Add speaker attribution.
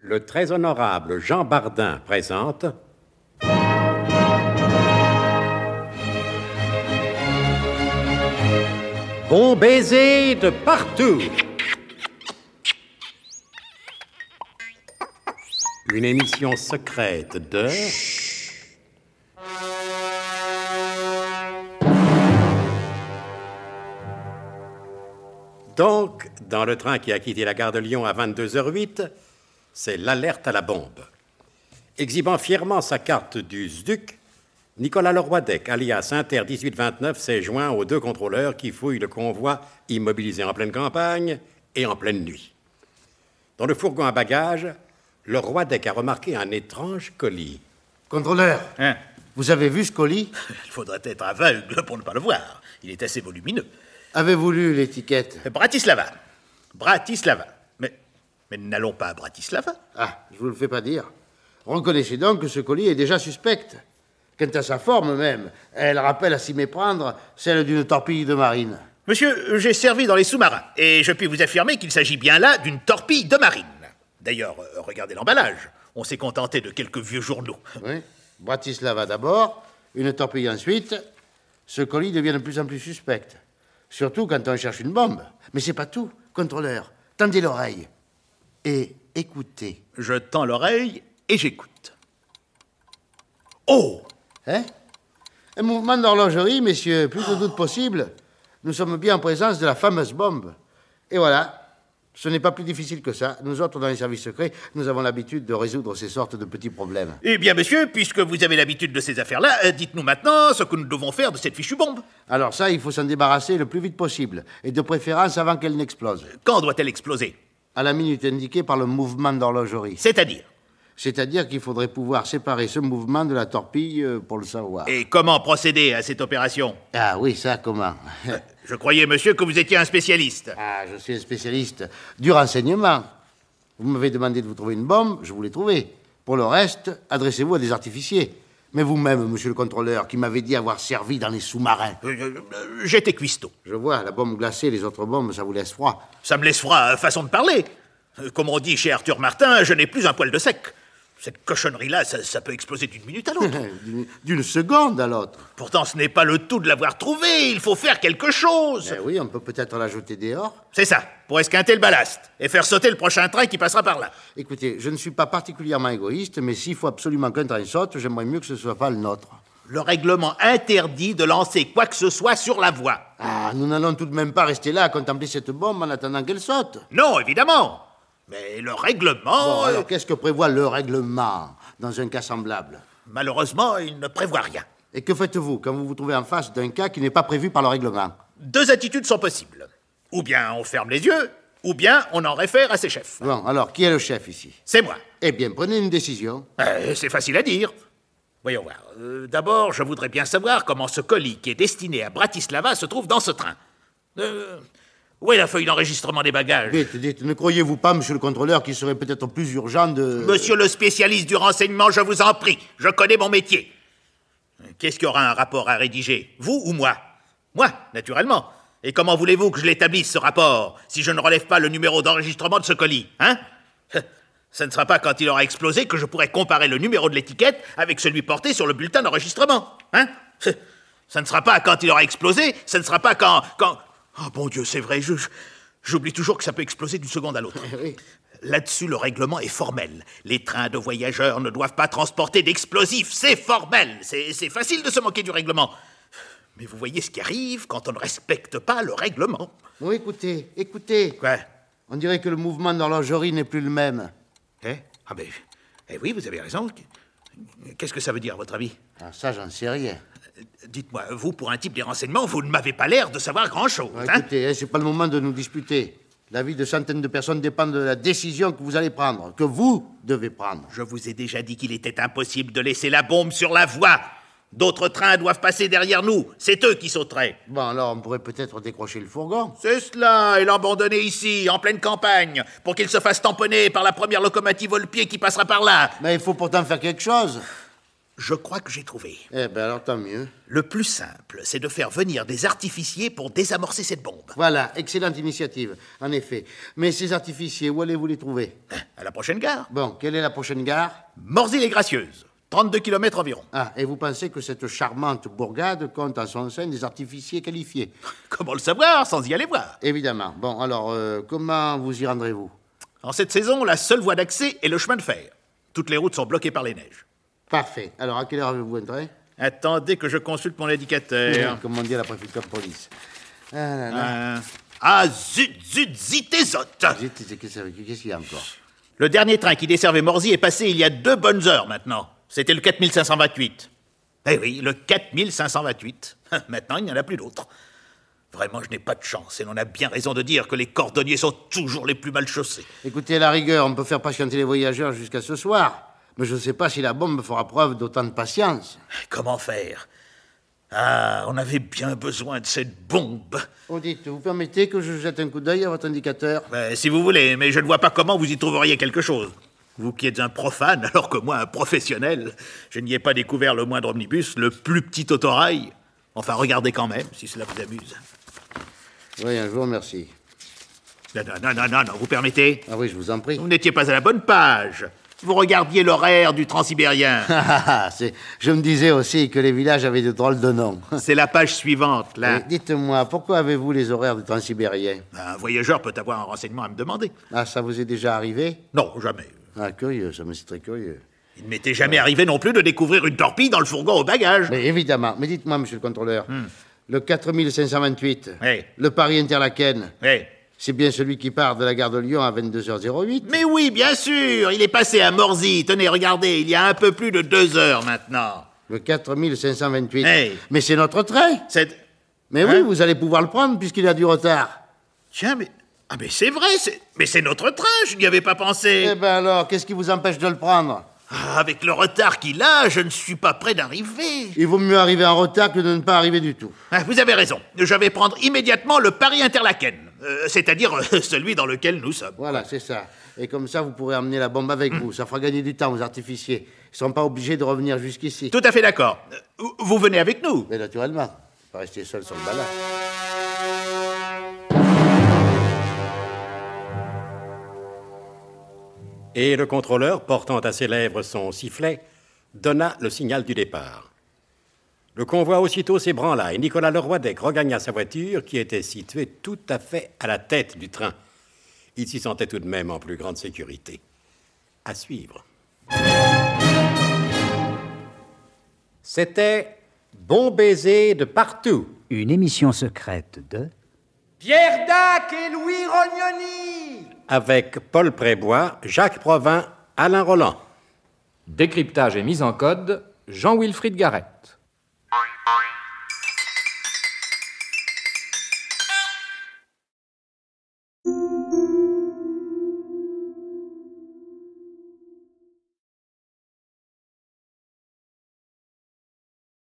Speaker 1: Le très honorable Jean Bardin présente Bon baiser de partout. Une émission secrète de... Donc, dans le train qui a quitté la gare de Lyon à 22h08, c'est l'alerte à la bombe. Exhibant fièrement sa carte du SDUC, Nicolas leroy alias Inter 1829, s'est joint aux deux contrôleurs qui fouillent le convoi immobilisé en pleine campagne et en pleine nuit. Dans le fourgon à bagages, leroy a remarqué un étrange colis. Contrôleur, hein? vous avez vu ce colis Il faudrait être aveugle
Speaker 2: pour ne pas le voir. Il est assez volumineux. Avez-vous lu l'étiquette euh, Bratislava. Bratislava. Mais, mais n'allons pas à Bratislava. Ah, je vous le fais pas dire. Reconnaissez donc que ce colis est déjà suspect. Quant à sa forme même, elle rappelle à s'y méprendre celle d'une torpille de marine. Monsieur, j'ai servi dans les sous-marins, et je puis vous affirmer qu'il s'agit bien là d'une torpille de marine. D'ailleurs, euh, regardez l'emballage. On s'est contenté de quelques vieux journaux. Oui. Bratislava d'abord, une torpille ensuite. Ce colis devient de plus en plus suspect. Surtout quand on cherche une bombe. Mais c'est pas tout. Contrôleur, tendez l'oreille et écoutez. Je tends l'oreille et j'écoute. Oh Hein Un mouvement d'horlogerie, messieurs, plus que doute possible. Nous sommes bien en présence de la fameuse bombe. Et voilà, ce n'est pas plus difficile que ça. Nous autres, dans les services secrets, nous avons l'habitude de résoudre ces sortes de petits problèmes. Eh bien, monsieur, puisque vous avez l'habitude de ces affaires-là, euh, dites-nous maintenant ce que nous devons faire de cette fichue bombe. Alors ça, il faut s'en débarrasser le plus vite possible, et de préférence avant qu'elle n'explose. Quand doit-elle exploser À la minute indiquée par le mouvement d'horlogerie. C'est-à-dire c'est-à-dire qu'il faudrait pouvoir séparer ce mouvement de la torpille euh, pour le savoir. Et comment procéder à cette opération Ah oui, ça, comment Je croyais, monsieur, que vous étiez un spécialiste. Ah, je suis un spécialiste du renseignement. Vous m'avez demandé de vous trouver une bombe, je vous l'ai trouvée. Pour le reste, adressez-vous à des artificiers. Mais vous-même, monsieur le contrôleur, qui m'avez dit avoir servi dans les sous-marins. Euh, euh, euh, j'étais cuistot. Je vois, la bombe glacée, les autres bombes, ça vous laisse froid. Ça me laisse froid, façon de parler. Comme on dit chez Arthur Martin, je n'ai plus un poil de sec. Cette cochonnerie-là, ça, peut exploser d'une minute à l'autre. d'une seconde à l'autre. Pourtant, ce n'est pas le tout de l'avoir trouvé. Il faut faire quelque chose. Eh oui, on peut peut-être la jeter dehors. C'est ça, pour esquinter le ballast et faire sauter le prochain train qui passera par là. Écoutez, je ne suis pas particulièrement égoïste, mais s'il faut absolument qu'un train saute, j'aimerais mieux que ce ne soit pas le nôtre. Le règlement interdit de lancer quoi que ce soit sur la voie. Ah, nous n'allons tout de même pas rester là à contempler cette bombe en attendant qu'elle saute. Non, évidemment. Mais le règlement. alors euh, qu'est-ce que prévoit le règlement dans un cas semblable Malheureusement, il ne prévoit rien. Et que faites-vous quand vous vous trouvez en face d'un cas qui n'est pas prévu par le règlement Deux attitudes sont possibles. Ou bien on ferme les yeux, ou bien on en réfère à ses chefs. Bon, alors qui est le chef ici C'est moi. Eh bien, prenez une décision. Euh, c'est facile à dire. Voyons voir. Euh, d'abord, je voudrais bien savoir comment ce colis qui est destiné à Bratislava se trouve dans ce train. Où est la feuille d'enregistrement des bagages ne croyez-vous pas, monsieur le contrôleur, qu'il serait peut-être plus urgent de... Monsieur le spécialiste du renseignement, je vous en prie, je connais mon métier. Qu'est-ce qu'il y aura un rapport à rédiger Vous ou moi Moi, naturellement. Et comment voulez-vous que je l'établisse, ce rapport, si je ne relève pas le numéro d'enregistrement de ce colis Hein Ça ne sera pas quand il aura explosé que je pourrai comparer le numéro de l'étiquette avec celui porté sur le bulletin d'enregistrement. Hein Ça ne sera pas quand il aura explosé, ce ne sera pas quand, quand, ah, bon Dieu, c'est vrai, j'oublie toujours que ça peut exploser d'une seconde à l'autre. Là-dessus, le règlement est formel. Les trains de voyageurs ne doivent pas transporter d'explosifs, c'est formel. C'est facile de se moquer du règlement. Mais vous voyez ce qui arrive quand on ne respecte pas le règlement. Bon, écoutez, écoutez. Quoi On dirait que le mouvement d'horlogerie n'est plus le même. Eh Ah ben, eh oui, vous avez raison. Qu'est-ce que ça veut dire, à votre avis ah, Ça, j'en sais rien. Dites-moi, vous, pour un type des renseignements, vous ne m'avez pas l'air de savoir grand-chose. Hein écoutez, hein, pas le moment de nous disputer. La vie de centaines de personnes dépend de la décision que vous allez prendre, que vous devez prendre. Je vous ai déjà dit qu'il était impossible de laisser la bombe sur la voie. D'autres trains doivent passer derrière nous. C'est eux qui sauteraient. Bon, alors on pourrait peut-être décrocher le fourgon. C'est cela, et l'abandonner ici, en pleine campagne, pour qu'il se fasse tamponner par la première locomotive au pied qui passera par là. Mais il faut pourtant faire quelque chose. Je crois que j'ai trouvé. Eh bien, alors tant mieux. Le plus simple, c'est de faire venir des artificiers pour désamorcer cette bombe. Voilà, excellente initiative, en effet. Mais ces artificiers, où allez-vous les trouver hein, À la prochaine gare. Bon, quelle est la prochaine gare morzy les Gracieuse, 32 km environ. Ah, et vous pensez que cette charmante bourgade compte à son sein des artificiers qualifiés Comment le savoir sans y aller voir Évidemment. Bon, alors, euh, comment vous y rendrez-vous En cette saison, la seule voie d'accès est le chemin de fer. Toutes les routes sont bloquées par les neiges. Parfait. Alors, à quelle heure vous entré Attendez que je consulte mon indicateur. Comment à la préfecture de police Ah, euh, ah zut, zut, zut, zut, zut Qu'est-ce qu'il y a encore Le dernier train qui desservait Morzy est passé il y a deux bonnes heures maintenant. C'était le 4528. Eh oui, le 4528. Maintenant, il n'y en a plus d'autre. Vraiment, je n'ai pas de chance, et l'on a bien raison de dire que les cordonniers sont toujours les plus mal chaussés. Écoutez, à la rigueur, on peut faire patienter les voyageurs jusqu'à ce soir. Mais je ne sais pas si la bombe fera preuve d'autant de patience. Comment faire Ah, on avait bien besoin de cette bombe. Oh, dites, vous permettez que je jette un coup d'œil à votre indicateur ben, Si vous voulez, mais je ne vois pas comment vous y trouveriez quelque chose. Vous qui êtes un profane, alors que moi un professionnel, je n'y ai pas découvert le moindre omnibus, le plus petit autorail. Enfin, regardez quand même, si cela vous amuse. Oui, un jour, merci. Non, non, non, non, non, vous permettez Ah oui, je vous en prie. Vous n'étiez pas à la bonne page vous regardiez l'horaire du Transsibérien. Ah, ah, ah, je me disais aussi que les villages avaient de drôles de noms. C'est la page suivante, là. Dites-moi, pourquoi avez-vous les horaires du Transsibérien Un voyageur peut avoir un renseignement à me demander. Ah, ça vous est déjà arrivé Non, jamais. Ah, curieux, ça me c'est très curieux. Il ne m'était jamais arrivé non plus de découvrir une torpille dans le fourgon au bagage. Mais évidemment. Mais dites-moi, monsieur le contrôleur, hmm. le 4528, le Paris-Interlaken, c'est bien celui qui part de la gare de Lyon à 22h08. Mais oui, bien sûr, il est passé à Morzy. Tenez, regardez, il y a un peu plus de deux heures maintenant. Le 4528. Mais c'est notre train. Mais oui, hein vous allez pouvoir le prendre puisqu'il a du retard. Tiens, mais. Ah, mais c'est vrai, c'est... mais c'est notre train, je n'y avais pas pensé. Eh ben alors, qu'est-ce qui vous empêche de le prendre ah, Avec le retard qu'il a, je ne suis pas prêt d'arriver. Il vaut mieux arriver en retard que de ne pas arriver du tout. Ah, vous avez raison, je vais prendre immédiatement le Paris-Interlaken. Euh, c'est-à-dire euh, celui dans lequel nous sommes. Voilà, c'est ça. Et comme ça, vous pourrez emmener la bombe avec vous. Ça fera gagner du temps aux artificiers. Ils ne sont pas obligés de revenir jusqu'ici. Tout à fait d'accord. Euh, vous venez avec nous Mais naturellement, pas rester seul
Speaker 1: sur le balai. Et le contrôleur, portant à ses lèvres son sifflet, donna le signal du départ. Le convoi aussitôt s'ébranla et Nicolas Leroy-Dec regagna sa voiture qui était située tout à fait à la tête du train. Il s'y sentait tout de même en plus grande sécurité. À suivre. C'était Bon baiser de partout. Une émission secrète de Pierre Dac et Louis Rognoni. Avec Paul Prébois, Jacques Provin, Alain Roland. Décryptage et mise en code, Jean-Wilfried Garrett.